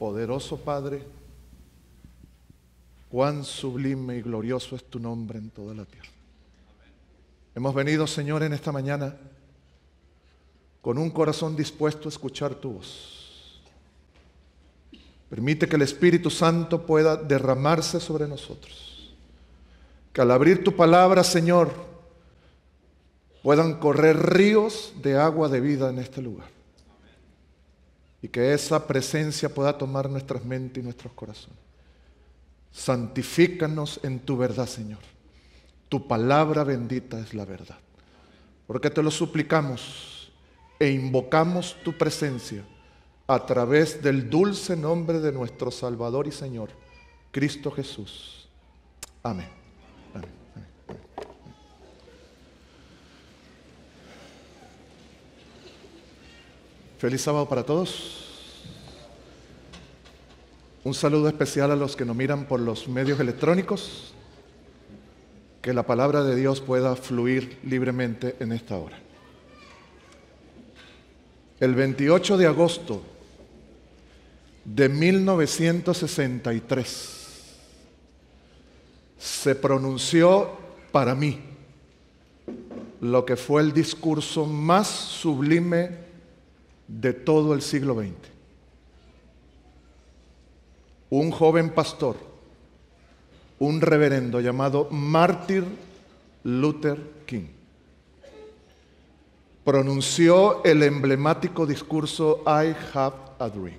Poderoso Padre, cuán sublime y glorioso es tu nombre en toda la tierra. Hemos venido, Señor, en esta mañana con un corazón dispuesto a escuchar tu voz. Permite que el Espíritu Santo pueda derramarse sobre nosotros. Que al abrir tu palabra, Señor, puedan correr ríos de agua de vida en este lugar y que esa presencia pueda tomar nuestras mentes y nuestros corazones. Santifícanos en tu verdad, Señor. Tu palabra bendita es la verdad. Porque te lo suplicamos e invocamos tu presencia a través del dulce nombre de nuestro Salvador y Señor, Cristo Jesús. Amén. Amén. Feliz sábado para todos. Un saludo especial a los que nos miran por los medios electrónicos. Que la palabra de Dios pueda fluir libremente en esta hora. El 28 de agosto de 1963 se pronunció para mí lo que fue el discurso más sublime de todo el siglo XX. Un joven pastor, un reverendo llamado Mártir Luther King, pronunció el emblemático discurso I Have a Dream.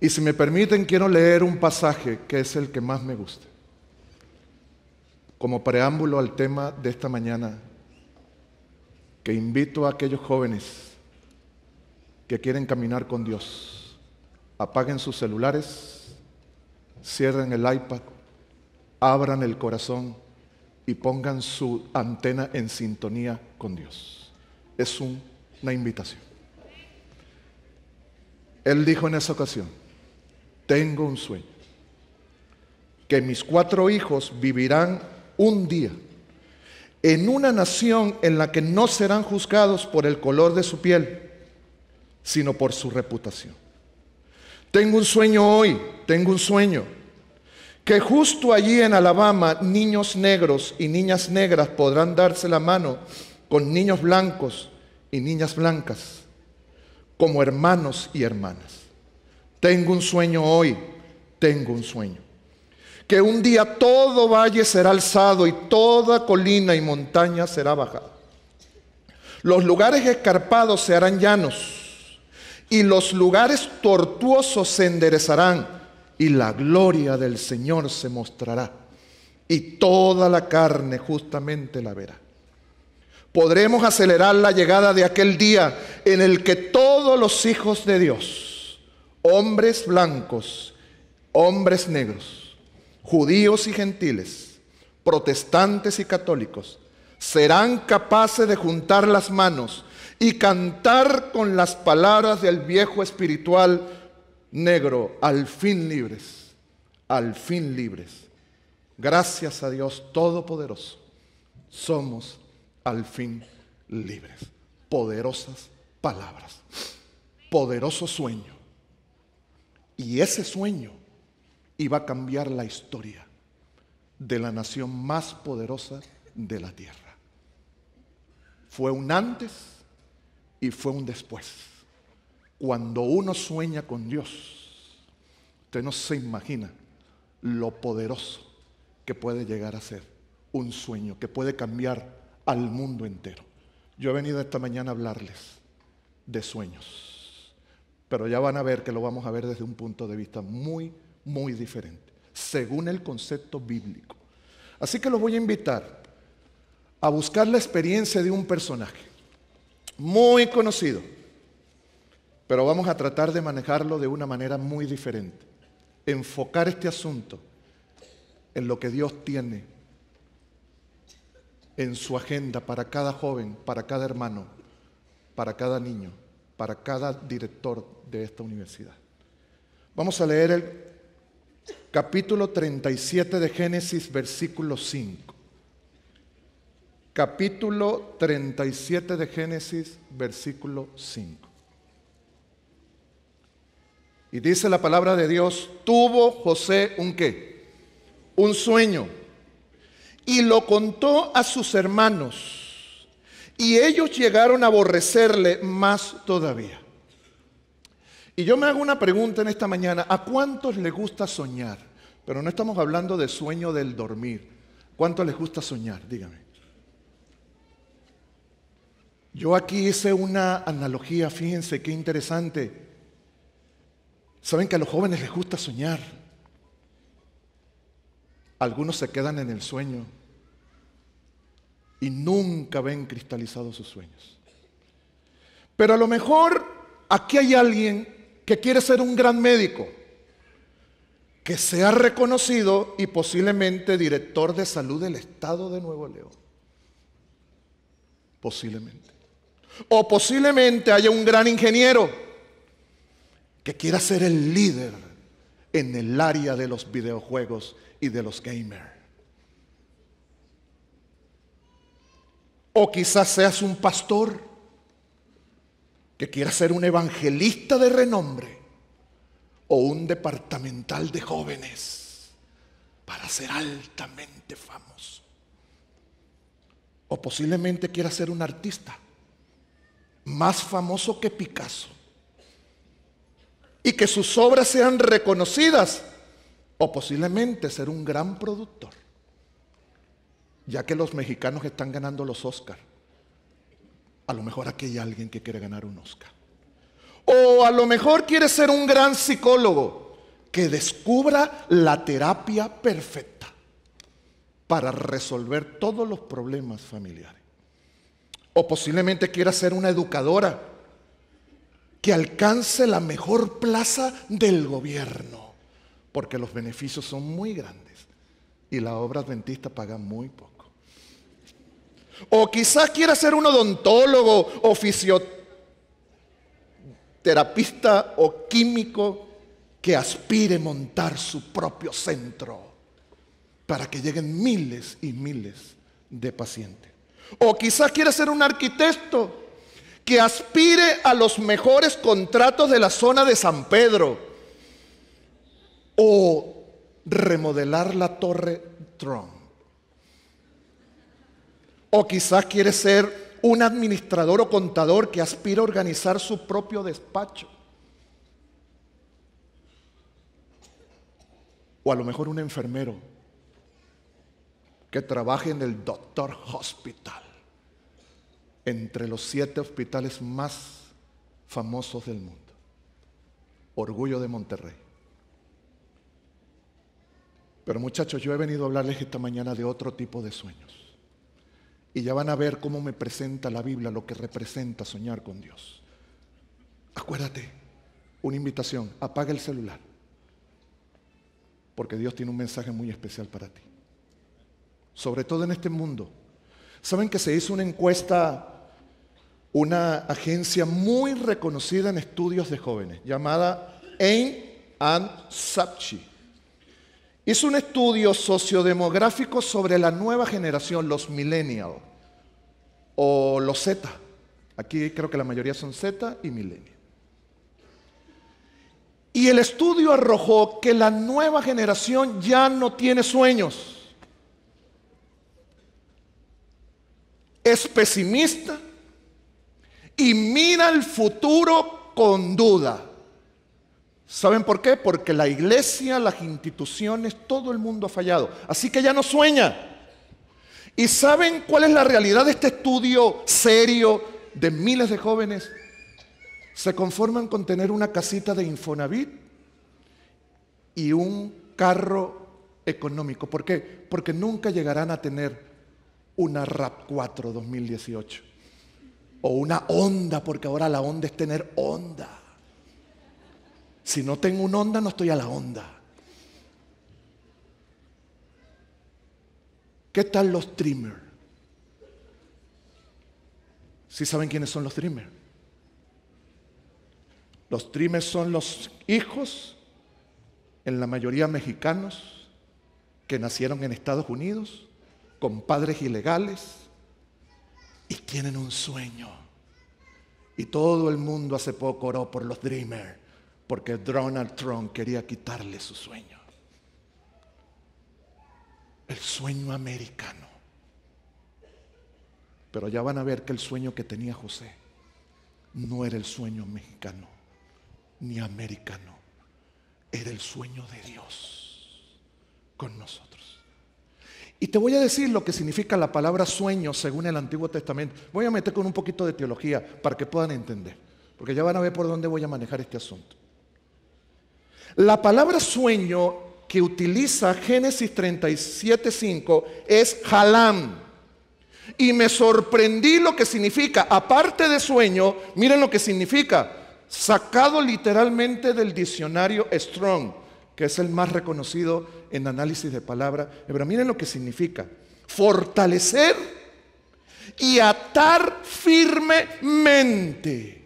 Y si me permiten, quiero leer un pasaje que es el que más me gusta, como preámbulo al tema de esta mañana, que invito a aquellos jóvenes que quieren caminar con Dios. Apaguen sus celulares, cierren el iPad, abran el corazón y pongan su antena en sintonía con Dios. Es una invitación. Él dijo en esa ocasión, tengo un sueño, que mis cuatro hijos vivirán un día en una nación en la que no serán juzgados por el color de su piel sino por su reputación. Tengo un sueño hoy, tengo un sueño, que justo allí en Alabama niños negros y niñas negras podrán darse la mano con niños blancos y niñas blancas, como hermanos y hermanas. Tengo un sueño hoy, tengo un sueño. Que un día todo valle será alzado y toda colina y montaña será bajada. Los lugares escarpados se harán llanos y los lugares tortuosos se enderezarán y la gloria del Señor se mostrará y toda la carne justamente la verá. Podremos acelerar la llegada de aquel día en el que todos los hijos de Dios, hombres blancos, hombres negros, judíos y gentiles, protestantes y católicos, serán capaces de juntar las manos y cantar con las palabras del viejo espiritual negro, al fin libres, al fin libres. Gracias a Dios Todopoderoso, somos al fin libres. Poderosas palabras, poderoso sueño. Y ese sueño iba a cambiar la historia de la nación más poderosa de la tierra. Fue un antes y fue un después. Cuando uno sueña con Dios, usted no se imagina lo poderoso que puede llegar a ser un sueño, que puede cambiar al mundo entero. Yo he venido esta mañana a hablarles de sueños, pero ya van a ver que lo vamos a ver desde un punto de vista muy, muy diferente, según el concepto bíblico. Así que los voy a invitar a buscar la experiencia de un personaje muy conocido, pero vamos a tratar de manejarlo de una manera muy diferente. Enfocar este asunto en lo que Dios tiene en su agenda para cada joven, para cada hermano, para cada niño, para cada director de esta universidad. Vamos a leer el capítulo 37 de Génesis, versículo 5 capítulo 37 de Génesis, versículo 5. Y dice la palabra de Dios, tuvo José un qué? Un sueño. Y lo contó a sus hermanos. Y ellos llegaron a aborrecerle más todavía. Y yo me hago una pregunta en esta mañana. ¿A cuántos les gusta soñar? Pero no estamos hablando de sueño del dormir. ¿Cuántos les gusta soñar? Dígame. Yo aquí hice una analogía, fíjense qué interesante. Saben que a los jóvenes les gusta soñar. Algunos se quedan en el sueño y nunca ven cristalizados sus sueños. Pero a lo mejor aquí hay alguien que quiere ser un gran médico, que sea reconocido y posiblemente director de salud del estado de Nuevo León. Posiblemente. O posiblemente haya un gran ingeniero que quiera ser el líder en el área de los videojuegos y de los gamers. O quizás seas un pastor que quiera ser un evangelista de renombre o un departamental de jóvenes para ser altamente famoso. O posiblemente quiera ser un artista más famoso que Picasso y que sus obras sean reconocidas o posiblemente ser un gran productor, ya que los mexicanos están ganando los Oscars. A lo mejor aquí hay alguien que quiere ganar un Oscar. O a lo mejor quiere ser un gran psicólogo que descubra la terapia perfecta para resolver todos los problemas familiares o posiblemente quiera ser una educadora que alcance la mejor plaza del gobierno, porque los beneficios son muy grandes y la obra adventista paga muy poco. O quizás quiera ser un odontólogo o fisioterapista o químico que aspire montar su propio centro para que lleguen miles y miles de pacientes. O quizás quiere ser un arquitecto que aspire a los mejores contratos de la zona de San Pedro. O remodelar la torre Trump. O quizás quiere ser un administrador o contador que aspire a organizar su propio despacho. O a lo mejor un enfermero que trabaje en el Doctor Hospital, entre los siete hospitales más famosos del mundo. Orgullo de Monterrey. Pero muchachos, yo he venido a hablarles esta mañana de otro tipo de sueños. Y ya van a ver cómo me presenta la Biblia lo que representa soñar con Dios. Acuérdate, una invitación, apaga el celular. Porque Dios tiene un mensaje muy especial para ti sobre todo en este mundo. Saben que se hizo una encuesta, una agencia muy reconocida en estudios de jóvenes, llamada Ain and Sapchi. Hizo un estudio sociodemográfico sobre la nueva generación, los millennials o los Z. Aquí creo que la mayoría son Z y millennials. Y el estudio arrojó que la nueva generación ya no tiene sueños. es pesimista y mira el futuro con duda. ¿Saben por qué? Porque la iglesia, las instituciones, todo el mundo ha fallado. Así que ya no sueña. ¿Y saben cuál es la realidad de este estudio serio de miles de jóvenes? Se conforman con tener una casita de Infonavit y un carro económico. ¿Por qué? Porque nunca llegarán a tener una RAP4 2018 o una onda, porque ahora la onda es tener onda. Si no tengo una onda, no estoy a la onda. ¿Qué tal los streamers? ¿Sí saben quiénes son los streamers? Los streamers son los hijos, en la mayoría mexicanos, que nacieron en Estados Unidos con padres ilegales y tienen un sueño. Y todo el mundo hace poco oró por los Dreamers, porque Donald Trump quería quitarle su sueño. El sueño americano. Pero ya van a ver que el sueño que tenía José no era el sueño mexicano ni americano, era el sueño de Dios con nosotros. Y te voy a decir lo que significa la palabra sueño según el Antiguo Testamento. Voy a meter con un poquito de teología para que puedan entender, porque ya van a ver por dónde voy a manejar este asunto. La palabra sueño que utiliza Génesis 37.5 es halam. Y me sorprendí lo que significa. Aparte de sueño, miren lo que significa. Sacado literalmente del diccionario Strong que es el más reconocido en análisis de palabra. Pero miren lo que significa. Fortalecer y atar firmemente.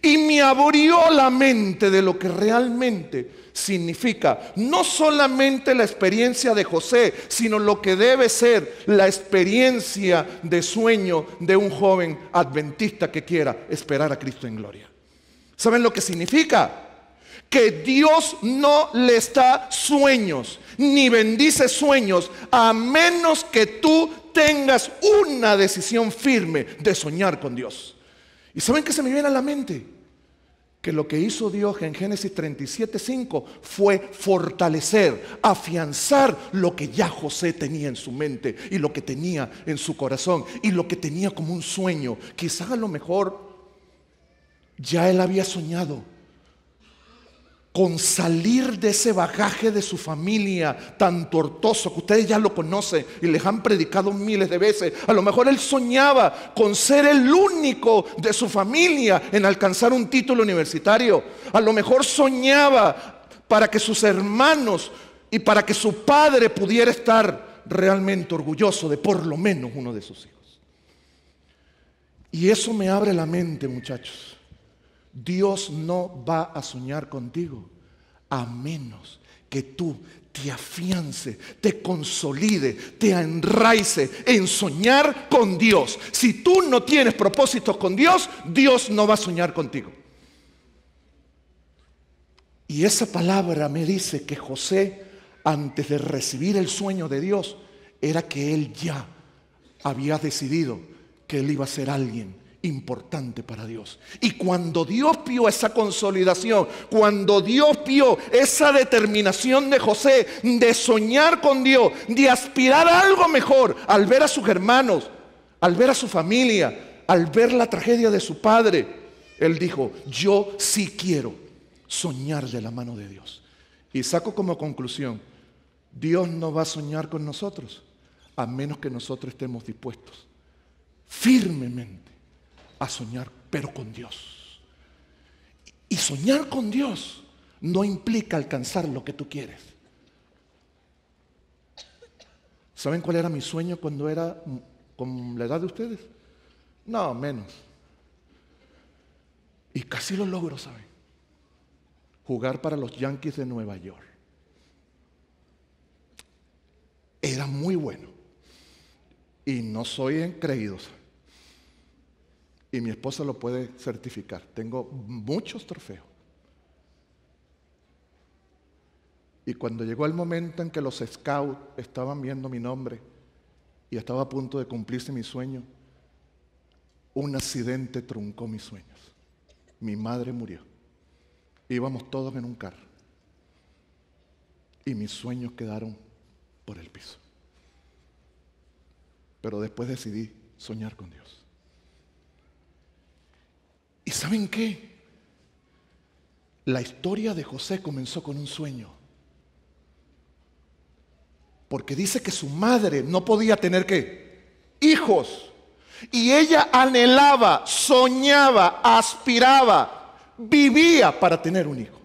Y me abrió la mente de lo que realmente significa no solamente la experiencia de José, sino lo que debe ser la experiencia de sueño de un joven adventista que quiera esperar a Cristo en gloria. ¿Saben lo que significa? que Dios no le da sueños, ni bendice sueños, a menos que tú tengas una decisión firme de soñar con Dios. ¿Y saben qué se me viene a la mente? Que lo que hizo Dios en Génesis 37:5 fue fortalecer, afianzar lo que ya José tenía en su mente y lo que tenía en su corazón y lo que tenía como un sueño. Quizás a lo mejor ya él había soñado con salir de ese bagaje de su familia tan tortoso que ustedes ya lo conocen y les han predicado miles de veces. A lo mejor él soñaba con ser el único de su familia en alcanzar un título universitario. A lo mejor soñaba para que sus hermanos y para que su padre pudiera estar realmente orgulloso de por lo menos uno de sus hijos. Y eso me abre la mente, muchachos. Dios no va a soñar contigo a menos que tú te afiance, te consolide, te enraice en soñar con Dios. Si tú no tienes propósitos con Dios, Dios no va a soñar contigo. Y esa palabra me dice que José, antes de recibir el sueño de Dios, era que él ya había decidido que él iba a ser alguien importante para Dios. Y cuando Dios vio esa consolidación, cuando Dios vio esa determinación de José de soñar con Dios, de aspirar a algo mejor, al ver a sus hermanos, al ver a su familia, al ver la tragedia de su padre, él dijo, yo sí quiero soñar de la mano de Dios. Y saco como conclusión, Dios no va a soñar con nosotros a menos que nosotros estemos dispuestos firmemente a soñar, pero con Dios. Y soñar con Dios no implica alcanzar lo que tú quieres. ¿Saben cuál era mi sueño cuando era con la edad de ustedes? No, menos. Y casi lo logro, ¿saben? Jugar para los Yankees de Nueva York. Era muy bueno. Y no soy creído, ¿saben? Y mi esposa lo puede certificar. Tengo muchos trofeos. Y cuando llegó el momento en que los scouts estaban viendo mi nombre y estaba a punto de cumplirse mi sueño, un accidente truncó mis sueños. Mi madre murió. Íbamos todos en un carro. Y mis sueños quedaron por el piso. Pero después decidí soñar con Dios. ¿Y saben qué? La historia de José comenzó con un sueño. Porque dice que su madre no podía tener qué? Hijos. Y ella anhelaba, soñaba, aspiraba, vivía para tener un hijo.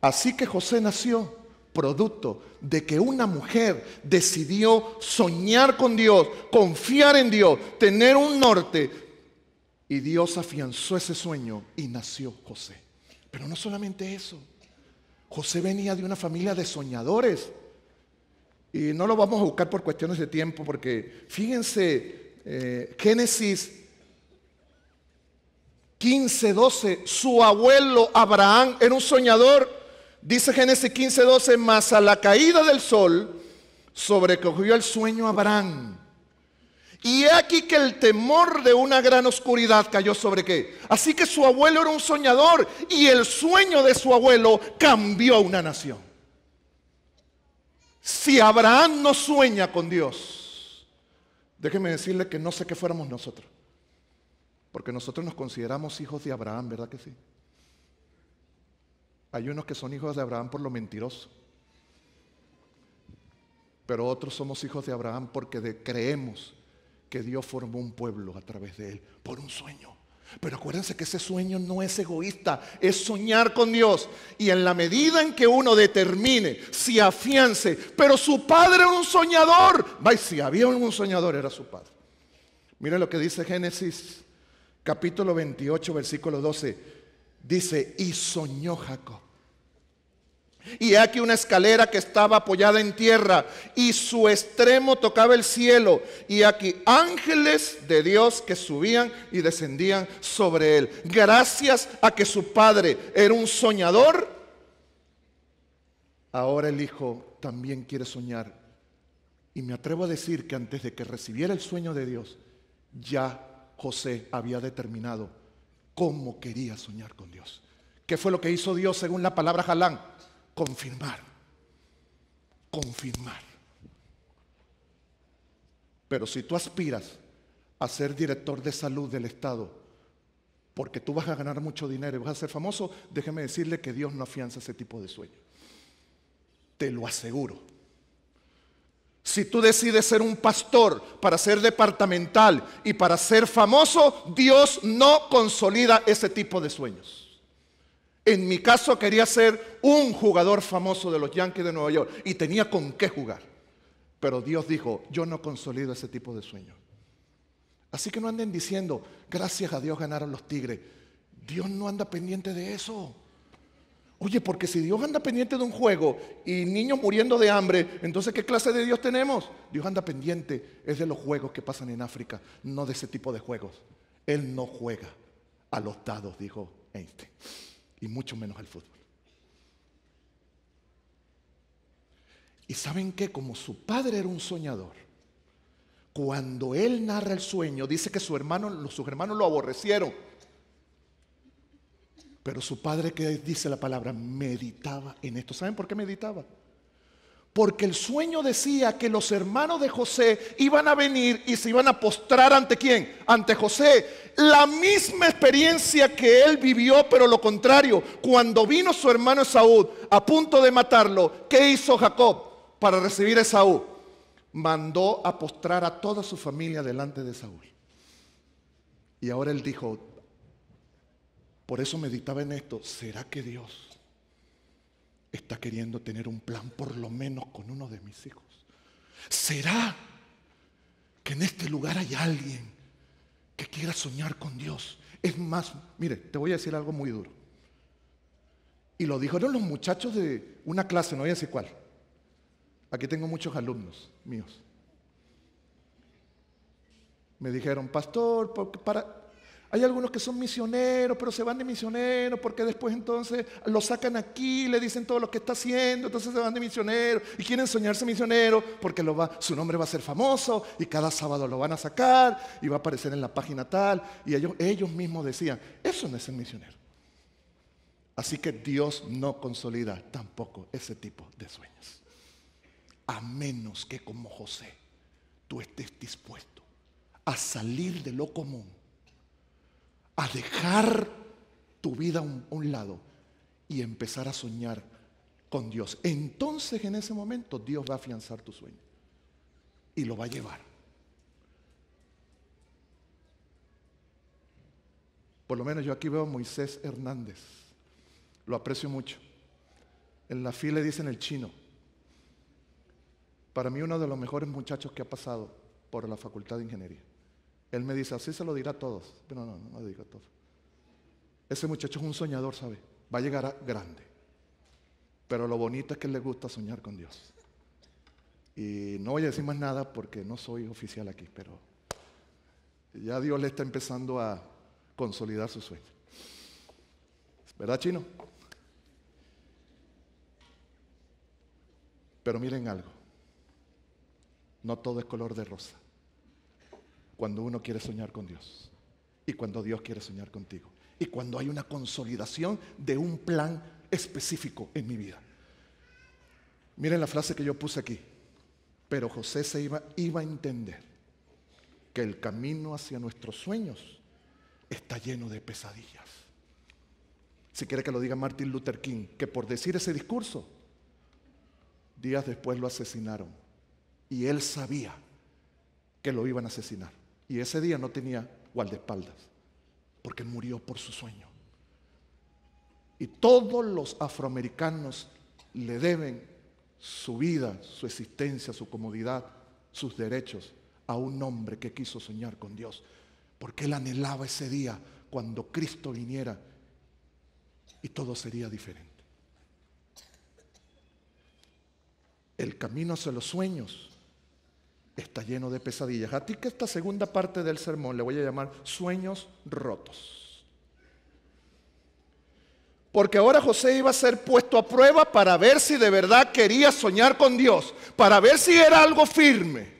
Así que José nació producto de que una mujer decidió soñar con Dios, confiar en Dios, tener un norte, y Dios afianzó ese sueño y nació José. Pero no solamente eso. José venía de una familia de soñadores. Y no lo vamos a buscar por cuestiones de tiempo, porque fíjense, eh, Génesis 15, 12, su abuelo Abraham era un soñador. Dice Génesis 15, 12, mas a la caída del sol sobrecogió el sueño Abraham y aquí que el temor de una gran oscuridad cayó sobre qué. Así que su abuelo era un soñador y el sueño de su abuelo cambió a una nación. Si Abraham no sueña con Dios, déjeme decirle que no sé qué fuéramos nosotros. Porque nosotros nos consideramos hijos de Abraham, ¿verdad que sí? Hay unos que son hijos de Abraham por lo mentiroso. Pero otros somos hijos de Abraham porque creemos que Dios formó un pueblo a través de él por un sueño. Pero acuérdense que ese sueño no es egoísta, es soñar con Dios. Y en la medida en que uno determine, si afiance, pero su padre era un soñador, si había un soñador era su padre. Mira lo que dice Génesis capítulo 28, versículo 12. Dice, y soñó Jacob. Y aquí una escalera que estaba apoyada en tierra y su extremo tocaba el cielo. Y aquí ángeles de Dios que subían y descendían sobre él. Gracias a que su padre era un soñador, ahora el hijo también quiere soñar. Y me atrevo a decir que antes de que recibiera el sueño de Dios, ya José había determinado cómo quería soñar con Dios. ¿Qué fue lo que hizo Dios según la palabra Jalán? confirmar, confirmar. Pero si tú aspiras a ser director de salud del Estado, porque tú vas a ganar mucho dinero y vas a ser famoso, déjeme decirle que Dios no afianza ese tipo de sueños Te lo aseguro. Si tú decides ser un pastor para ser departamental y para ser famoso, Dios no consolida ese tipo de sueños. En mi caso quería ser un jugador famoso de los Yankees de Nueva York y tenía con qué jugar. Pero Dios dijo, yo no consolido ese tipo de sueños. Así que no anden diciendo, gracias a Dios ganaron los Tigres. Dios no anda pendiente de eso. Oye, porque si Dios anda pendiente de un juego y niños muriendo de hambre, entonces ¿qué clase de Dios tenemos? Dios anda pendiente, es de los juegos que pasan en África, no de ese tipo de juegos. Él no juega a los dados, dijo Einstein y mucho menos al fútbol. Y saben que como su padre era un soñador, cuando él narra el sueño, dice que su hermano, sus hermanos lo aborrecieron. Pero su padre, que dice la palabra, meditaba en esto. ¿Saben por qué meditaba? porque el sueño decía que los hermanos de José iban a venir y se iban a postrar ante quién, ante José. La misma experiencia que él vivió, pero lo contrario, cuando vino su hermano Saúl a punto de matarlo, ¿qué hizo Jacob para recibir a Esaú? Mandó a postrar a toda su familia delante de Saúl. Y ahora él dijo, por eso meditaba en esto, ¿será que Dios está queriendo tener un plan por lo menos con uno de mis hijos. ¿Será que en este lugar hay alguien que quiera soñar con Dios? Es más, mire, te voy a decir algo muy duro. Y lo dijeron los muchachos de una clase, no voy a decir cuál. Aquí tengo muchos alumnos míos. Me dijeron, pastor, para, hay algunos que son misioneros, pero se van de misioneros porque después entonces lo sacan aquí, le dicen todo lo que está haciendo, entonces se van de misioneros y quieren soñarse misioneros porque su nombre va a ser famoso y cada sábado lo van a sacar y va a aparecer en la página tal. Y ellos, ellos mismos decían, eso no es el misionero. Así que Dios no consolida tampoco ese tipo de sueños. A menos que como José tú estés dispuesto a salir de lo común a dejar tu vida a un, lado y empezar a soñar con Dios. Entonces en ese momento Dios va a afianzar tu sueño y lo va a llevar. Por lo menos yo aquí veo a Moisés Hernández. Lo aprecio mucho. En la fila dicen el chino. Para mí uno de los mejores muchachos que ha pasado por la Facultad de Ingeniería. Él me dice, así se lo dirá a todos. Pero no, no, no lo digo a todos. Ese muchacho es un soñador, ¿sabe? Va a llegar a grande. Pero lo bonito es que le gusta soñar con Dios. Y no voy a decir más nada porque no soy oficial aquí, pero ya Dios le está empezando a consolidar su sueño. ¿Verdad, chino? Pero miren algo. No todo es color de rosa cuando uno quiere soñar con Dios y cuando Dios quiere soñar contigo y cuando hay una consolidación de un plan específico en mi vida. Miren la frase que yo puse aquí, pero José se iba, iba a entender que el camino hacia nuestros sueños está lleno de pesadillas. Si quiere que lo diga Martin Luther King, que por decir ese discurso, días después lo asesinaron. Y él sabía que lo iban a asesinar. Y ese día no tenía guardaespaldas, porque murió por su sueño. Y todos los afroamericanos le deben su vida, su existencia, su comodidad, sus derechos a un hombre que quiso soñar con Dios, porque él anhelaba ese día cuando Cristo viniera y todo sería diferente. El camino hacia los sueños está lleno de pesadillas. A ti que esta segunda parte del sermón le voy a llamar sueños rotos. Porque ahora José iba a ser puesto a prueba para ver si de verdad quería soñar con Dios, para ver si era algo firme.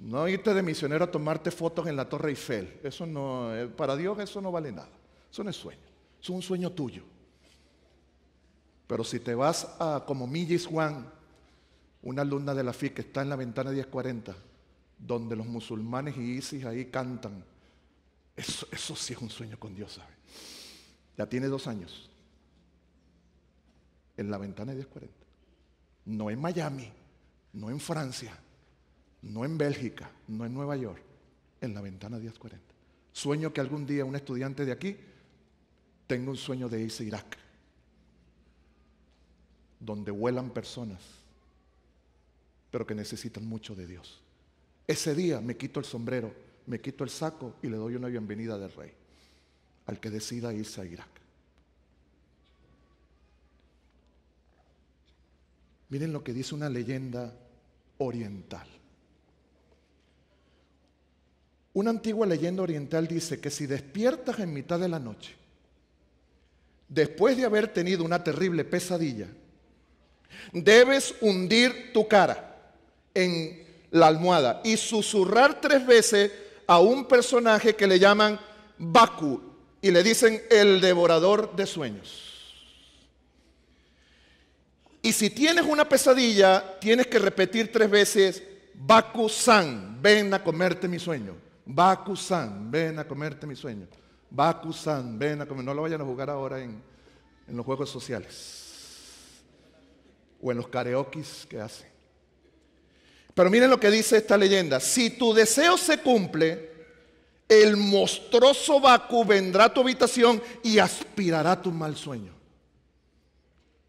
No irte de misionero a tomarte fotos en la Torre Eiffel. Eso no, eh, para Dios eso no vale nada. Eso no es sueño. es un sueño tuyo. Pero si te vas a como y Juan una alumna de la FIC que está en la ventana 1040, donde los musulmanes y ISIS ahí cantan. Eso, sí es un sueño con Dios, ¿sabe? Ya tiene dos años. En la ventana 1040. No en Miami, no en Francia, no en Bélgica, no en Nueva York. En la ventana 1040. Sueño que algún día un estudiante de aquí tenga un sueño de irse Irak, donde vuelan personas pero que necesitan mucho de Dios. Ese día me quito el sombrero, me quito el saco y le doy una bienvenida del rey, al que decida irse a Irak. Miren lo que dice una leyenda oriental. Una antigua leyenda oriental dice que si despiertas en mitad de la noche, después de haber tenido una terrible pesadilla, debes hundir tu cara en la almohada y susurrar tres veces a un personaje que le llaman Baku y le dicen el devorador de sueños. Y si tienes una pesadilla, tienes que repetir tres veces, Baku-san, ven a comerte mi sueño. Baku-san, ven a comerte mi sueño. Baku-san, ven a comer. No lo vayan a jugar ahora en, los juegos sociales o en los karaokis que hacen. Pero miren lo que dice esta leyenda. Si tu deseo se cumple, el monstruoso vacu vendrá a tu habitación y aspirará a tu mal sueño.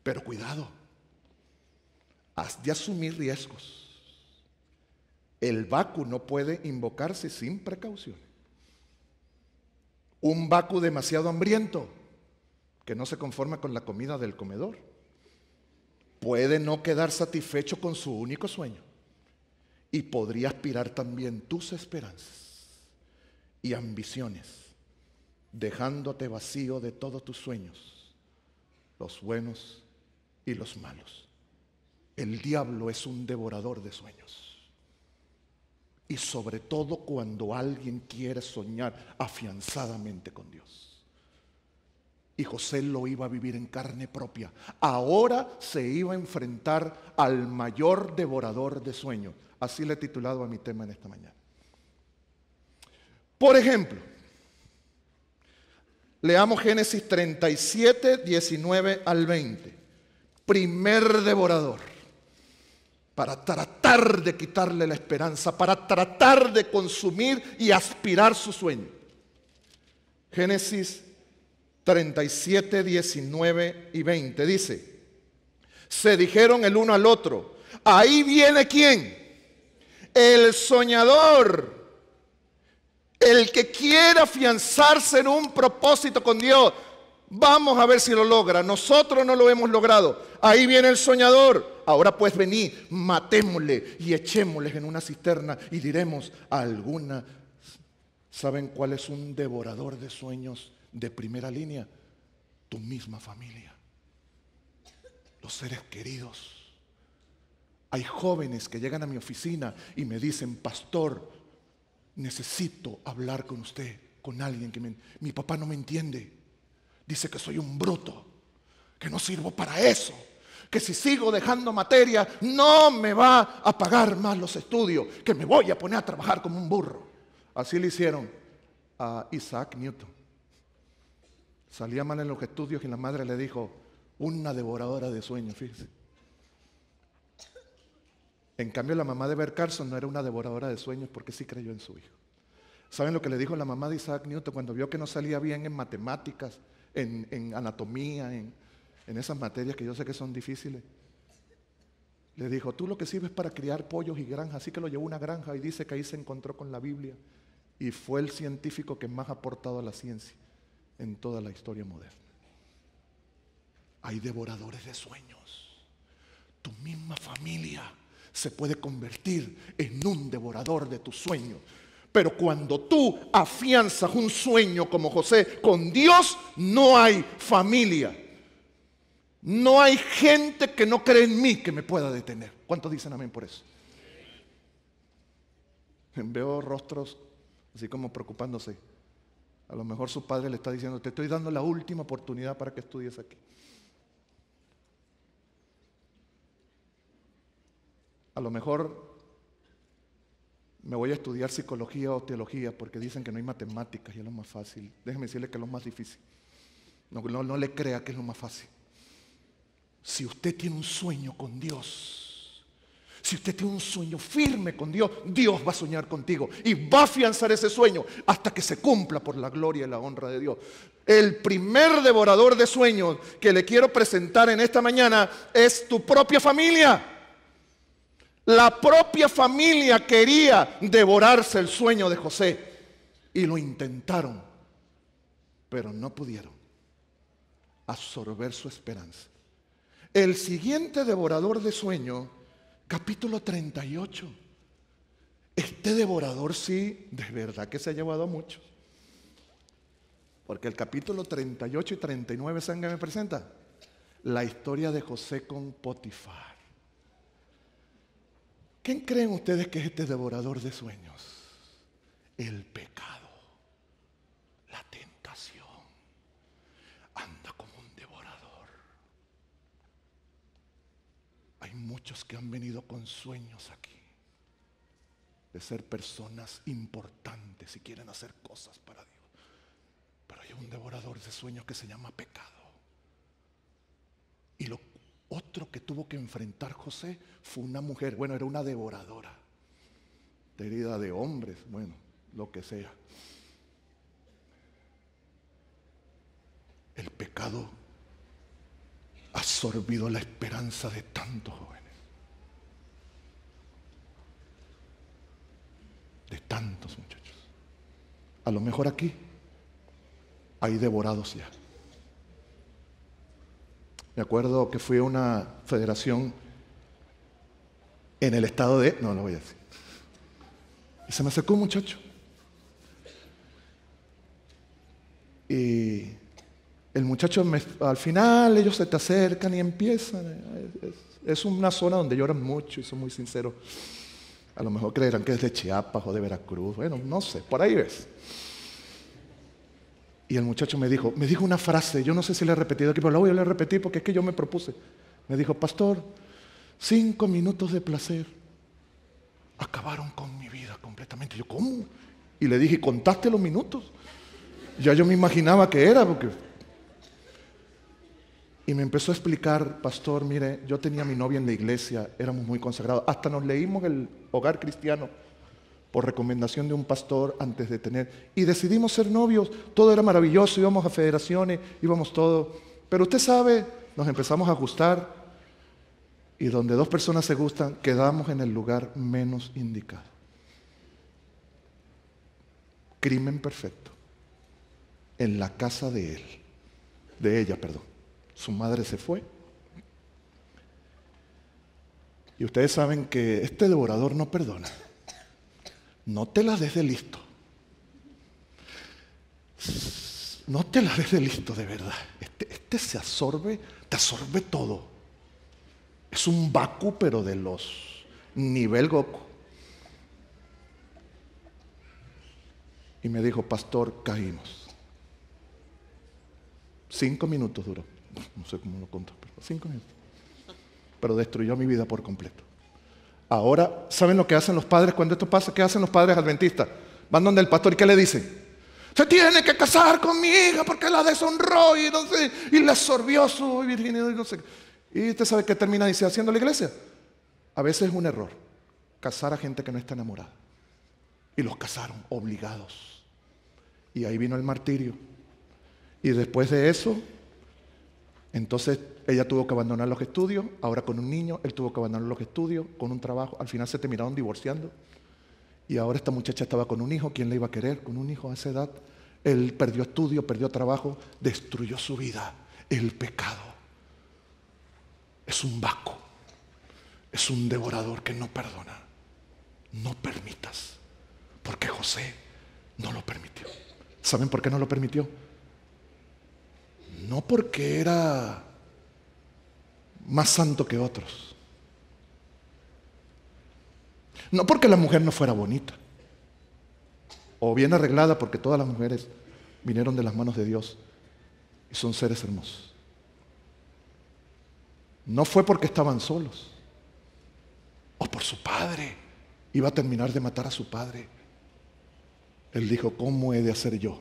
Pero cuidado, has de asumir riesgos. El vacu no puede invocarse sin precauciones. Un vacu demasiado hambriento, que no se conforma con la comida del comedor, puede no quedar satisfecho con su único sueño y podría aspirar también tus esperanzas y ambiciones, dejándote vacío de todos tus sueños, los buenos y los malos. El diablo es un devorador de sueños. Y sobre todo cuando alguien quiere soñar afianzadamente con Dios. Y José lo iba a vivir en carne propia. Ahora se iba a enfrentar al mayor devorador de sueños. Así le he titulado a mi tema en esta mañana. Por ejemplo, leamos Génesis 37, 19 al 20. Primer devorador. Para tratar de quitarle la esperanza, para tratar de consumir y aspirar su sueño. Génesis 37, 19 y 20. Dice, se dijeron el uno al otro, ahí viene quién? El soñador. El que quiera afianzarse en un propósito con Dios, vamos a ver si lo logra. Nosotros no lo hemos logrado. Ahí viene el soñador. Ahora pues vení, matémosle y echémosle en una cisterna y diremos a alguna. ¿Saben cuál es un devorador de sueños? de primera línea, tu misma familia, los seres queridos. Hay jóvenes que llegan a mi oficina y me dicen, pastor, necesito hablar con usted, con alguien que me... mi papá no me entiende. Dice que soy un bruto, que no sirvo para eso, que si sigo dejando materia no me va a pagar más los estudios, que me voy a poner a trabajar como un burro. Así le hicieron a Isaac Newton. Salía mal en los estudios y la madre le dijo, una devoradora de sueños, fíjese. En cambio, la mamá de Bert Carlson no era una devoradora de sueños porque sí creyó en su hijo. ¿Saben lo que le dijo la mamá de Isaac Newton cuando vio que no salía bien en matemáticas, en, anatomía, en, en esas materias que yo sé que son difíciles? Le dijo, tú lo que sirves para criar pollos y granjas, así que lo llevó a una granja y dice que ahí se encontró con la Biblia y fue el científico que más ha aportado a la ciencia en toda la historia moderna. Hay devoradores de sueños. Tu misma familia se puede convertir en un devorador de tus sueños. Pero cuando tú afianzas un sueño como José con Dios, no hay familia. No hay gente que no cree en mí que me pueda detener. ¿Cuántos dicen amén por eso? Veo rostros así como preocupándose. A lo mejor su padre le está diciendo, te estoy dando la última oportunidad para que estudies aquí. A lo mejor me voy a estudiar psicología o teología porque dicen que no hay matemáticas y es lo más fácil. Déjeme decirle que es lo más difícil. No, no le crea que es lo más fácil. Si usted tiene un sueño con Dios, si usted tiene un sueño firme con Dios, Dios va a soñar contigo y va a afianzar ese sueño hasta que se cumpla por la gloria y la honra de Dios. El primer devorador de sueños que le quiero presentar en esta mañana es tu propia familia. La propia familia quería devorarse el sueño de José y lo intentaron, pero no pudieron absorber su esperanza. El siguiente devorador de sueños capítulo 38. Este devorador sí, de verdad que se ha llevado mucho. Porque el capítulo 38 y 39, ¿saben qué me presenta? La historia de José con Potifar. ¿Quién creen ustedes que es este devorador de sueños? El pecado. Hay muchos que han venido con sueños aquí de ser personas importantes y quieren hacer cosas para Dios. Pero hay un devorador de sueños que se llama pecado. Y lo otro que tuvo que enfrentar José fue una mujer, bueno, era una devoradora, herida de hombres, bueno, lo que sea. El pecado absorbido la esperanza de tantos jóvenes, de tantos muchachos. A lo mejor aquí hay devorados ya. Me acuerdo que fui a una federación en el estado de... No, lo voy a decir. Y se me acercó un muchacho. Y el muchacho al final ellos se te acercan y empiezan. Es, una zona donde lloran mucho y son muy sinceros. A lo mejor creerán que es de Chiapas o de Veracruz. Bueno, no sé, por ahí ves. Y el muchacho me dijo, me dijo una frase, yo no sé si le he repetido aquí, pero la voy a repetir porque es que yo me propuse. Me dijo, pastor, cinco minutos de placer acabaron con mi vida completamente. Yo, ¿cómo? Y le dije, ¿contaste los minutos? Ya yo me imaginaba que era, porque y me empezó a explicar, pastor, mire, yo tenía a mi novia en la iglesia, éramos muy consagrados, hasta nos leímos el hogar cristiano por recomendación de un pastor antes de tener, y decidimos ser novios, todo era maravilloso, íbamos a federaciones, íbamos todo, pero usted sabe, nos empezamos a gustar y donde dos personas se gustan, quedamos en el lugar menos indicado. Crimen perfecto, en la casa de él, de ella, perdón. Su madre se fue. Y ustedes saben que este devorador no perdona. No te la des de listo. No te la des de listo, de verdad. Este, este se absorbe, te absorbe todo. Es un Baku, pero de los nivel Goku. Y me dijo, pastor, caímos. Cinco minutos duró no sé cómo lo contó, pero cinco Pero destruyó mi vida por completo. Ahora, ¿saben lo que hacen los padres cuando esto pasa? ¿Qué hacen los padres adventistas? Van donde el pastor y ¿qué le dicen? Se tiene que casar con mi hija porque la deshonró y, no sé, y le absorbió su virginidad y no sé. Y usted sabe qué termina haciendo la iglesia. A veces es un error casar a gente que no está enamorada. Y los casaron obligados. Y ahí vino el martirio. Y después de eso, entonces ella tuvo que abandonar los estudios, ahora con un niño, él tuvo que abandonar los estudios, con un trabajo, al final se terminaron divorciando. Y ahora esta muchacha estaba con un hijo, ¿quién le iba a querer con un hijo a esa edad? Él perdió estudio, perdió trabajo, destruyó su vida. El pecado es un vaco, es un devorador que no perdona. No permitas, porque José no lo permitió. ¿Saben por qué no lo permitió? no porque era más santo que otros, no porque la mujer no fuera bonita, o bien arreglada, porque todas las mujeres vinieron de las manos de Dios y son seres hermosos. No fue porque estaban solos, o por su padre. Iba a terminar de matar a su padre. Él dijo, ¿cómo he de hacer yo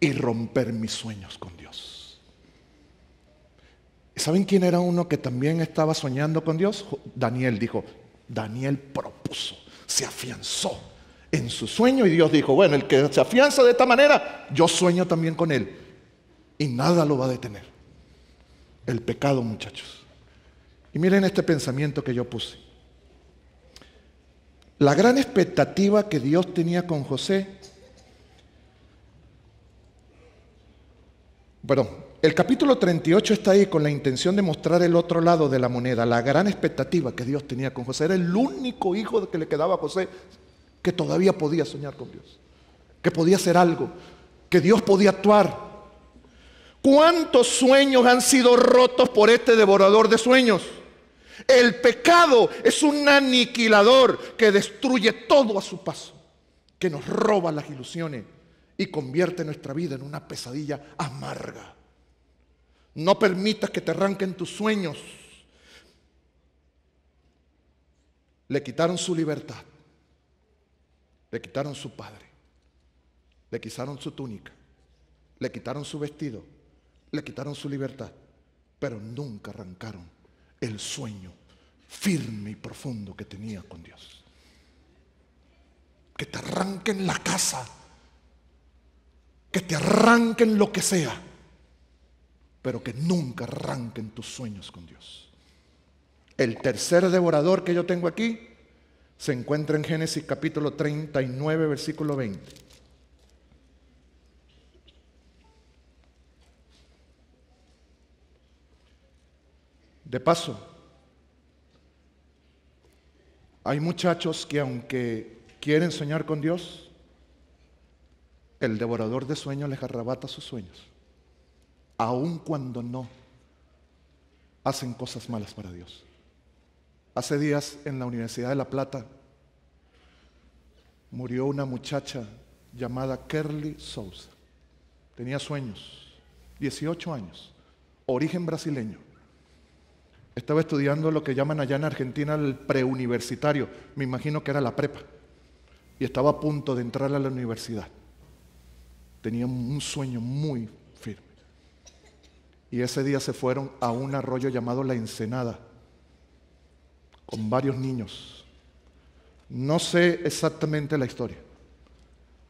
y romper mis sueños con Dios. ¿Saben quién era uno que también estaba soñando con Dios? Daniel dijo, Daniel propuso, se afianzó en su sueño y Dios dijo, bueno, el que se afianza de esta manera, yo sueño también con él y nada lo va a detener. El pecado, muchachos. Y miren este pensamiento que yo puse. La gran expectativa que Dios tenía con José Bueno, el capítulo 38 está ahí con la intención de mostrar el otro lado de la moneda, la gran expectativa que Dios tenía con José. Era el único hijo que le quedaba a José que todavía podía soñar con Dios, que podía hacer algo, que Dios podía actuar. ¿Cuántos sueños han sido rotos por este devorador de sueños? El pecado es un aniquilador que destruye todo a su paso, que nos roba las ilusiones y convierte nuestra vida en una pesadilla amarga. No permitas que te arranquen tus sueños. Le quitaron su libertad. Le quitaron su padre. Le quitaron su túnica. Le quitaron su vestido. Le quitaron su libertad. Pero nunca arrancaron el sueño firme y profundo que tenía con Dios. Que te arranquen la casa que te arranquen lo que sea, pero que nunca arranquen tus sueños con Dios. El tercer devorador que yo tengo aquí se encuentra en Génesis capítulo 39, versículo 20. De paso, hay muchachos que aunque quieren soñar con Dios, el devorador de sueños les arrabata sus sueños, aun cuando no hacen cosas malas para Dios. Hace días en la Universidad de La Plata murió una muchacha llamada Kerly Souza. Tenía sueños, 18 años, origen brasileño. Estaba estudiando lo que llaman allá en Argentina el preuniversitario, me imagino que era la prepa, y estaba a punto de entrar a la universidad. Tenía un sueño muy firme. Y ese día se fueron a un arroyo llamado La Ensenada, con varios niños. No sé exactamente la historia,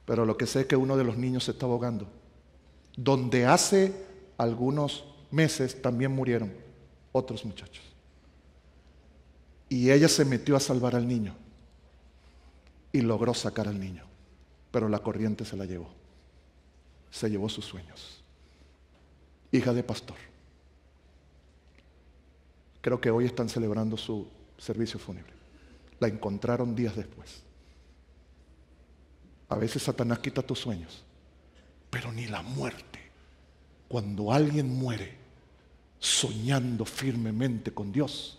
pero lo que sé es que uno de los niños se estaba ahogando, donde hace algunos meses también murieron otros muchachos. Y ella se metió a salvar al niño y logró sacar al niño, pero la corriente se la llevó se llevó sus sueños. Hija de pastor. Creo que hoy están celebrando su servicio fúnebre. La encontraron días después. A veces Satanás quita tus sueños, pero ni la muerte. Cuando alguien muere soñando firmemente con Dios,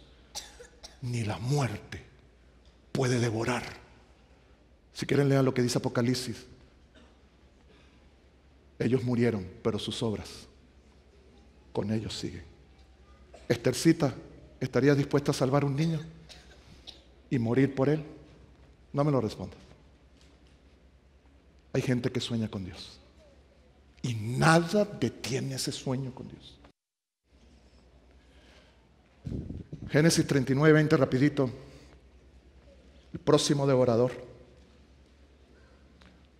ni la muerte puede devorar. Si quieren leer lo que dice Apocalipsis ellos murieron, pero sus obras con ellos siguen. Estercita, ¿estarías dispuesta a salvar un niño y morir por él? No me lo responda. Hay gente que sueña con Dios y nada detiene ese sueño con Dios. Génesis 39, 20, rapidito. El próximo devorador.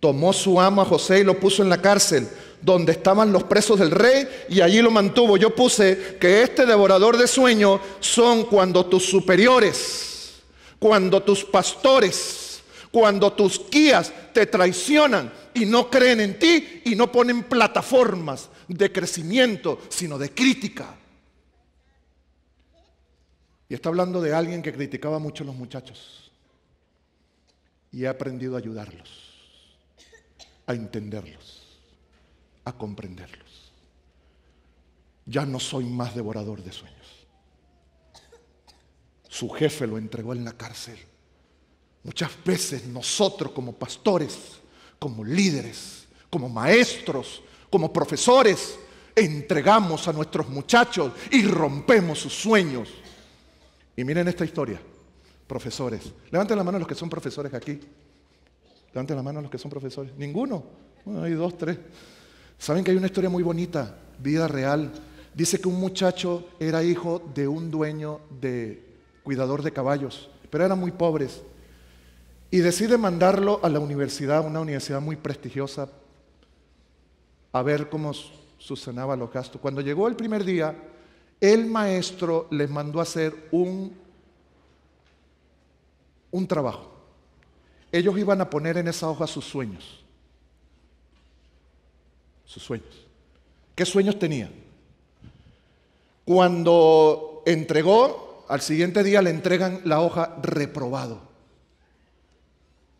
Tomó su amo a José y lo puso en la cárcel, donde estaban los presos del rey, y allí lo mantuvo. Yo puse que este devorador de sueños son cuando tus superiores, cuando tus pastores, cuando tus guías te traicionan y no creen en ti y no ponen plataformas de crecimiento, sino de crítica. Y está hablando de alguien que criticaba mucho a los muchachos. Y he aprendido a ayudarlos a entenderlos, a comprenderlos. Ya no soy más devorador de sueños. Su jefe lo entregó en la cárcel. Muchas veces nosotros como pastores, como líderes, como maestros, como profesores, entregamos a nuestros muchachos y rompemos sus sueños. Y miren esta historia, profesores. Levanten la mano los que son profesores aquí. Levanten la mano los que son profesores. Ninguno. hay dos, tres. Saben que hay una historia muy bonita, vida real. Dice que un muchacho era hijo de un dueño de cuidador de caballos, pero eran muy pobres. Y decide mandarlo a la universidad, una universidad muy prestigiosa, a ver cómo sucedaba los gastos. Cuando llegó el primer día, el maestro les mandó a hacer un, un trabajo ellos iban a poner en esa hoja sus sueños. Sus sueños. ¿Qué sueños tenía? Cuando entregó, al siguiente día le entregan la hoja reprobado.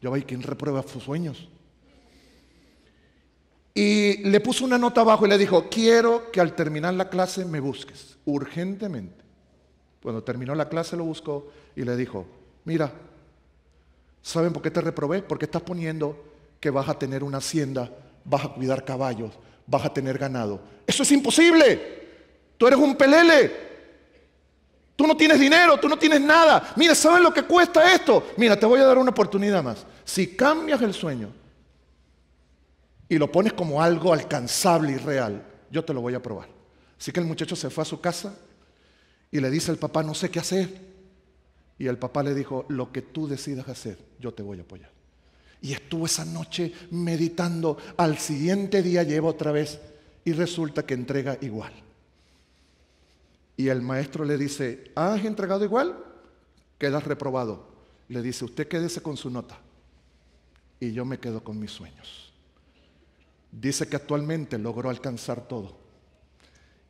¿Yo veis, ¿quién reprueba sus sueños? Y le puso una nota abajo y le dijo, quiero que al terminar la clase me busques, urgentemente. Cuando terminó la clase lo buscó y le dijo, mira, ¿Saben por qué te reprobé? Porque estás poniendo que vas a tener una hacienda, vas a cuidar caballos, vas a tener ganado. Eso es imposible. Tú eres un pelele. Tú no tienes dinero, tú no tienes nada. Mira, ¿saben lo que cuesta esto? Mira, te voy a dar una oportunidad más. Si cambias el sueño y lo pones como algo alcanzable y real, yo te lo voy a probar. Así que el muchacho se fue a su casa y le dice al papá, no sé qué hacer. Y el papá le dijo, lo que tú decidas hacer, yo te voy a apoyar. Y estuvo esa noche meditando. Al siguiente día lleva otra vez y resulta que entrega igual. Y el maestro le dice, ¿has entregado igual? Quedas reprobado. Le dice, usted quédese con su nota. Y yo me quedo con mis sueños. Dice que actualmente logró alcanzar todo.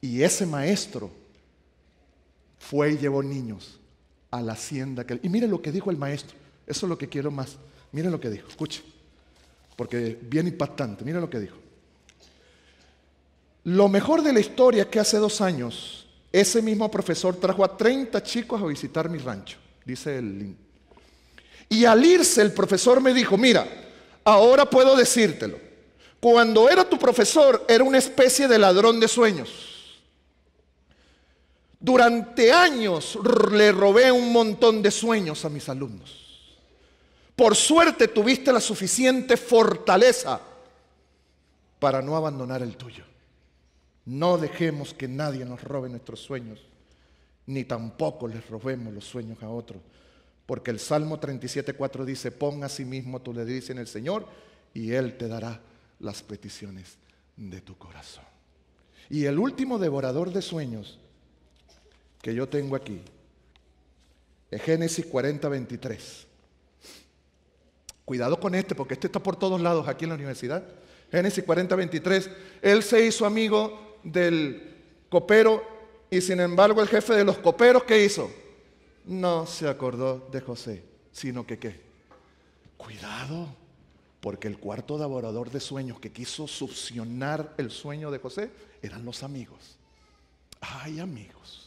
Y ese maestro fue y llevó niños a la hacienda. Y mire lo que dijo el maestro. Eso es lo que quiero más. Mire lo que dijo. Escuche. Porque bien impactante. Mire lo que dijo. Lo mejor de la historia es que hace dos años ese mismo profesor trajo a 30 chicos a visitar mi rancho, dice el Y al irse el profesor me dijo, mira, ahora puedo decírtelo. Cuando era tu profesor era una especie de ladrón de sueños durante años le robé un montón de sueños a mis alumnos. Por suerte tuviste la suficiente fortaleza para no abandonar el tuyo. No dejemos que nadie nos robe nuestros sueños, ni tampoco les robemos los sueños a otros. Porque el Salmo 37.4 dice, pon a sí mismo tu le en el Señor y Él te dará las peticiones de tu corazón. Y el último devorador de sueños que yo tengo aquí. Es Génesis 40, 23. Cuidado con este, porque este está por todos lados aquí en la universidad. Génesis 40, 23. Él se hizo amigo del copero y sin embargo el jefe de los coperos, ¿qué hizo? No se acordó de José, sino que qué. Cuidado, porque el cuarto devorador de sueños que quiso succionar el sueño de José eran los amigos. Ay, amigos.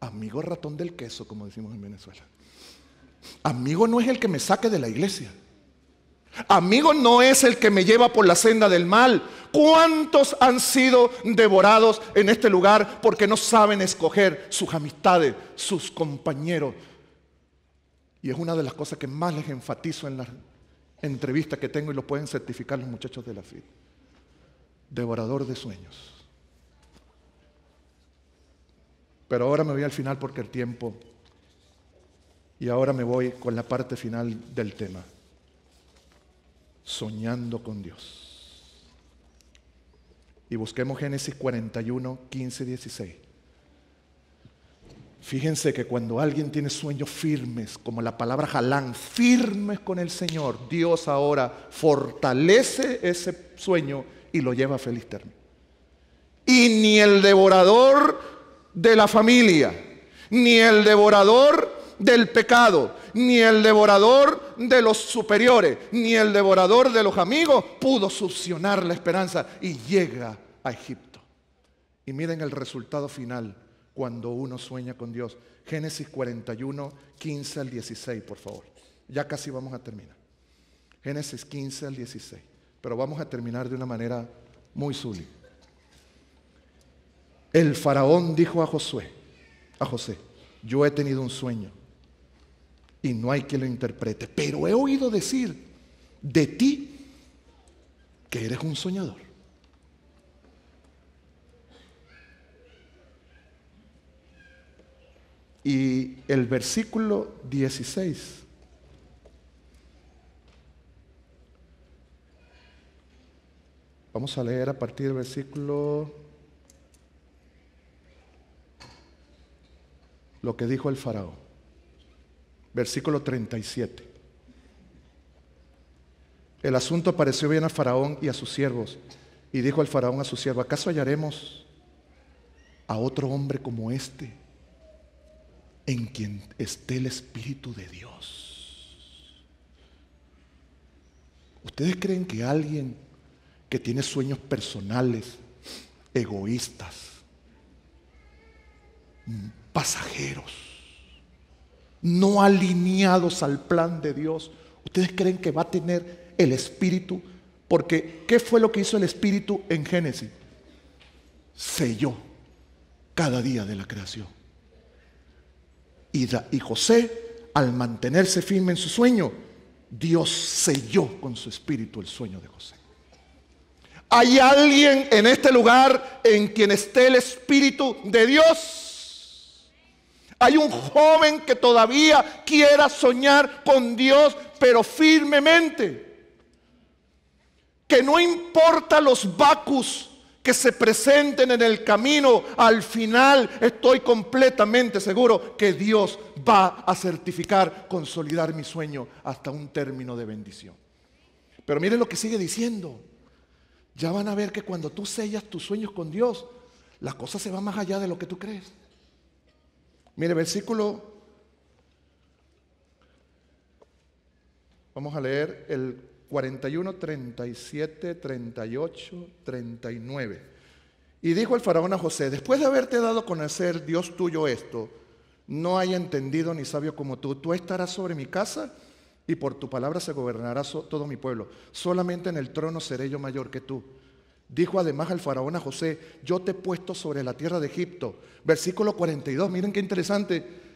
Amigo ratón del queso, como decimos en Venezuela. Amigo no es el que me saque de la iglesia. Amigo no es el que me lleva por la senda del mal. ¿Cuántos han sido devorados en este lugar porque no saben escoger sus amistades, sus compañeros? Y es una de las cosas que más les enfatizo en las entrevistas que tengo y lo pueden certificar los muchachos de la FID. Devorador de sueños. Pero ahora me voy al final porque el tiempo... Y ahora me voy con la parte final del tema. Soñando con Dios. Y busquemos Génesis 41, 15 16. Fíjense que cuando alguien tiene sueños firmes, como la palabra jalán, firmes con el Señor, Dios ahora fortalece ese sueño y lo lleva a feliz término. Y ni el devorador de la familia, ni el devorador del pecado, ni el devorador de los superiores, ni el devorador de los amigos pudo succionar la esperanza y llega a Egipto. Y miren el resultado final cuando uno sueña con Dios. Génesis 41, 15 al 16, por favor. Ya casi vamos a terminar. Génesis 15 al 16. Pero vamos a terminar de una manera muy súbita. El faraón dijo a Josué, a José, yo he tenido un sueño y no hay quien lo interprete, pero he oído decir de ti que eres un soñador. Y el versículo 16 Vamos a leer a partir del versículo lo que dijo el faraón. Versículo 37. El asunto pareció bien a faraón y a sus siervos. Y dijo el faraón a su siervo, ¿acaso hallaremos a otro hombre como este en quien esté el Espíritu de Dios? ¿Ustedes creen que alguien que tiene sueños personales, egoístas, pasajeros, no alineados al plan de Dios. ¿Ustedes creen que va a tener el Espíritu? Porque ¿qué fue lo que hizo el Espíritu en Génesis? Selló cada día de la creación. Y, y José, al mantenerse firme en su sueño, Dios selló con su Espíritu el sueño de José. ¿Hay alguien en este lugar en quien esté el Espíritu de Dios? Hay un joven que todavía quiera soñar con Dios, pero firmemente. Que no importa los vacus que se presenten en el camino, al final estoy completamente seguro que Dios va a certificar, consolidar mi sueño hasta un término de bendición. Pero miren lo que sigue diciendo. Ya van a ver que cuando tú sellas tus sueños con Dios, la cosa se va más allá de lo que tú crees. Mire, versículo, vamos a leer el 41, 37, 38, 39. Y dijo el faraón a José, después de haberte dado a conocer Dios tuyo esto, no hay entendido ni sabio como tú, tú estarás sobre mi casa y por tu palabra se gobernará todo mi pueblo. Solamente en el trono seré yo mayor que tú Dijo además al faraón a José, yo te he puesto sobre la tierra de Egipto. Versículo 42, miren qué interesante.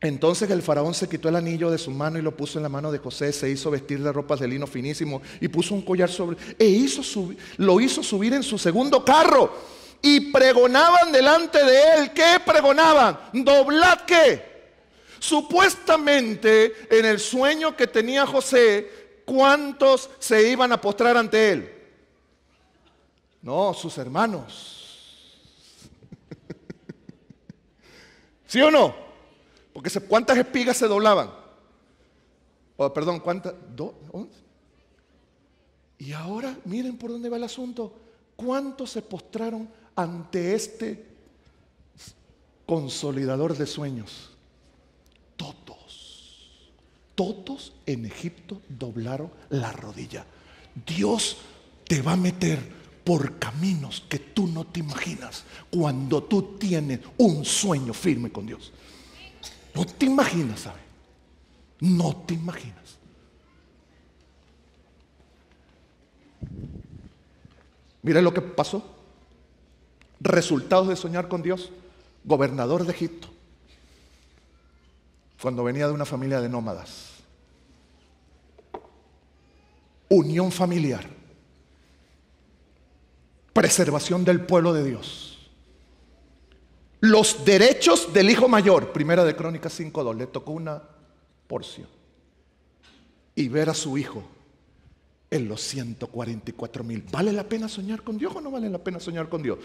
Entonces el faraón se quitó el anillo de su mano y lo puso en la mano de José, se hizo vestir de ropas de lino finísimo y puso un collar sobre, e hizo lo hizo subir en su segundo carro y pregonaban delante de él, ¿qué pregonaban? Doblad qué. Supuestamente en el sueño que tenía José, ¿cuántos se iban a postrar ante él? No, sus hermanos. ¿Sí o no? Porque ¿cuántas espigas se doblaban? perdón, ¿cuántas? once. y ahora miren por dónde va el asunto. ¿Cuántos se postraron ante este consolidador de sueños? Todos. Todos en Egipto doblaron la rodilla. Dios te va a meter por caminos que tú no te imaginas cuando tú tienes un sueño firme con Dios. No te imaginas, ¿sabes? No te imaginas. Mira lo que pasó. Resultados de soñar con Dios. Gobernador de Egipto. Cuando venía de una familia de nómadas. Unión familiar preservación del pueblo de Dios. Los derechos del hijo mayor, primera de Crónicas 5.2, le tocó una porción. Y ver a su hijo en los 144 mil. ¿Vale la pena soñar con Dios o no vale la pena soñar con Dios?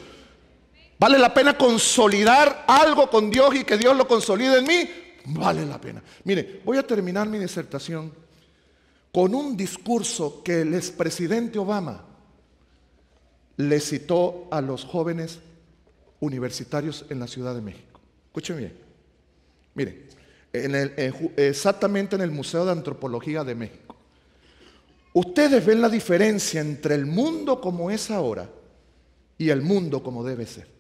¿Vale la pena consolidar algo con Dios y que Dios lo consolide en mí? Vale la pena. Mire, voy a terminar mi disertación con un discurso que el expresidente Obama le citó a los jóvenes universitarios en la Ciudad de México. Escuchen bien. Miren, exactamente en el Museo de Antropología de México. Ustedes ven la diferencia entre el mundo como es ahora y el mundo como debe ser.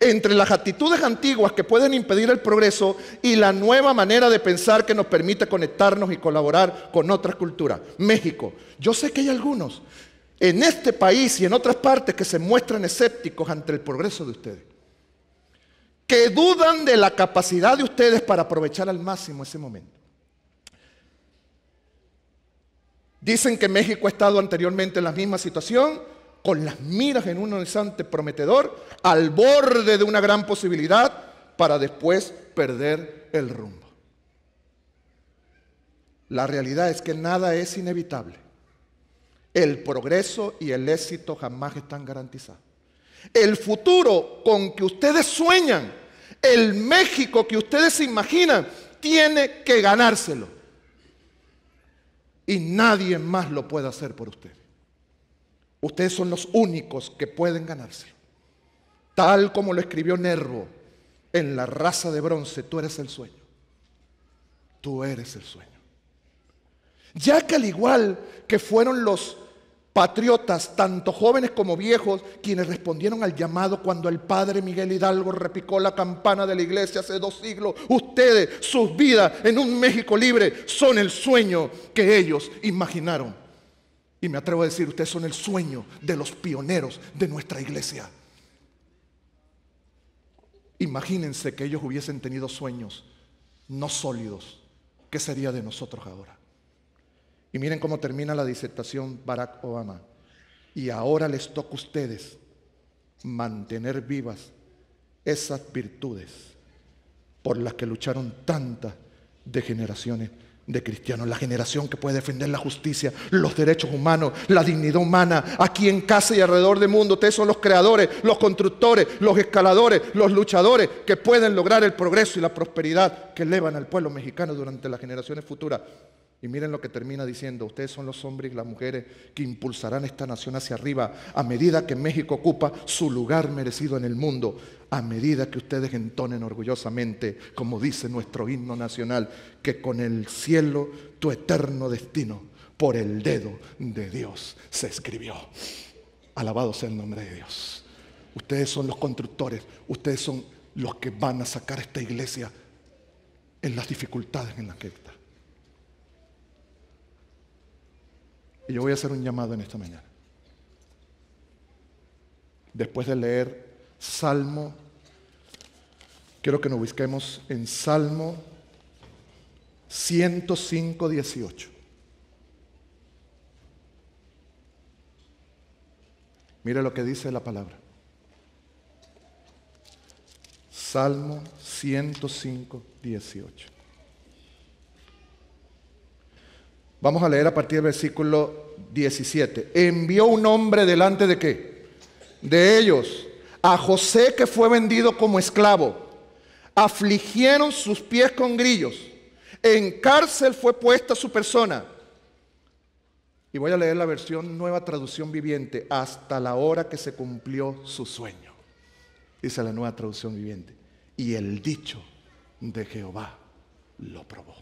Entre las actitudes antiguas que pueden impedir el progreso y la nueva manera de pensar que nos permite conectarnos y colaborar con otras culturas. México, yo sé que hay algunos en este país y en otras partes que se muestran escépticos ante el progreso de ustedes, que dudan de la capacidad de ustedes para aprovechar al máximo ese momento. Dicen que México ha estado anteriormente en la misma situación, con las miras en un horizonte prometedor, al borde de una gran posibilidad, para después perder el rumbo. La realidad es que nada es inevitable el progreso y el éxito jamás están garantizados. El futuro con que ustedes sueñan, el México que ustedes imaginan, tiene que ganárselo. Y nadie más lo puede hacer por ustedes. Ustedes son los únicos que pueden ganárselo. Tal como lo escribió Nervo en La raza de bronce, tú eres el sueño. Tú eres el sueño. Ya que al igual que fueron los patriotas, tanto jóvenes como viejos, quienes respondieron al llamado cuando el padre Miguel Hidalgo repicó la campana de la iglesia hace dos siglos. Ustedes, sus vidas en un México libre, son el sueño que ellos imaginaron. Y me atrevo a decir, ustedes son el sueño de los pioneros de nuestra iglesia. Imagínense que ellos hubiesen tenido sueños no sólidos. ¿Qué sería de nosotros ahora? Y miren cómo termina la disertación Barack Obama. Y ahora les toca a ustedes mantener vivas esas virtudes por las que lucharon tantas de generaciones de cristianos, la generación que puede defender la justicia, los derechos humanos, la dignidad humana, aquí en casa y alrededor del mundo. Ustedes son los creadores, los constructores, los escaladores, los luchadores que pueden lograr el progreso y la prosperidad que elevan al pueblo mexicano durante las generaciones futuras. Y miren lo que termina diciendo, ustedes son los hombres y las mujeres que impulsarán esta nación hacia arriba a medida que México ocupa su lugar merecido en el mundo, a medida que ustedes entonen orgullosamente, como dice nuestro himno nacional, que con el cielo tu eterno destino por el dedo de Dios se escribió. Alabado sea el nombre de Dios. Ustedes son los constructores, ustedes son los que van a sacar esta iglesia en las dificultades en las que Y yo voy a hacer un llamado en esta mañana. Después de leer Salmo, quiero que nos busquemos en Salmo 105, 18. Mira lo que dice la palabra. Salmo 105, 18. Vamos a leer a partir del versículo 17. Envió un hombre delante de qué? De ellos. A José que fue vendido como esclavo. Afligieron sus pies con grillos. En cárcel fue puesta su persona. Y voy a leer la versión nueva traducción viviente. Hasta la hora que se cumplió su sueño. Dice la nueva traducción viviente. Y el dicho de Jehová lo probó.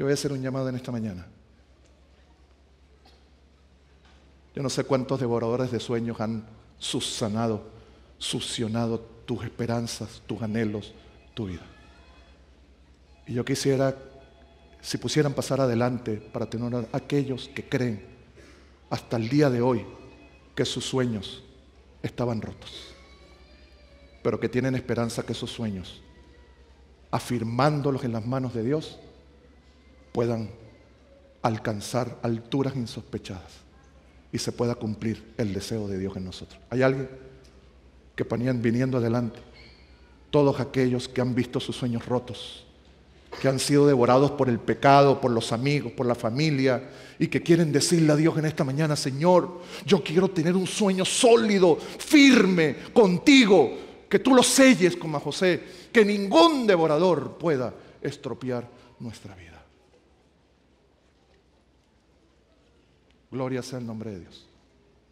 Yo voy a hacer un llamado en esta mañana. Yo no sé cuántos devoradores de sueños han subsanado, succionado tus esperanzas, tus anhelos, tu vida. Y yo quisiera, si pusieran pasar adelante para tener a aquellos que creen hasta el día de hoy que sus sueños estaban rotos, pero que tienen esperanza que esos sueños, afirmándolos en las manos de Dios, puedan alcanzar alturas insospechadas y se pueda cumplir el deseo de Dios en nosotros. Hay alguien que ponían viniendo adelante, todos aquellos que han visto sus sueños rotos, que han sido devorados por el pecado, por los amigos, por la familia, y que quieren decirle a Dios en esta mañana, Señor, yo quiero tener un sueño sólido, firme, contigo, que tú lo selles como a José, que ningún devorador pueda estropear nuestra vida. Gloria sea el nombre de Dios.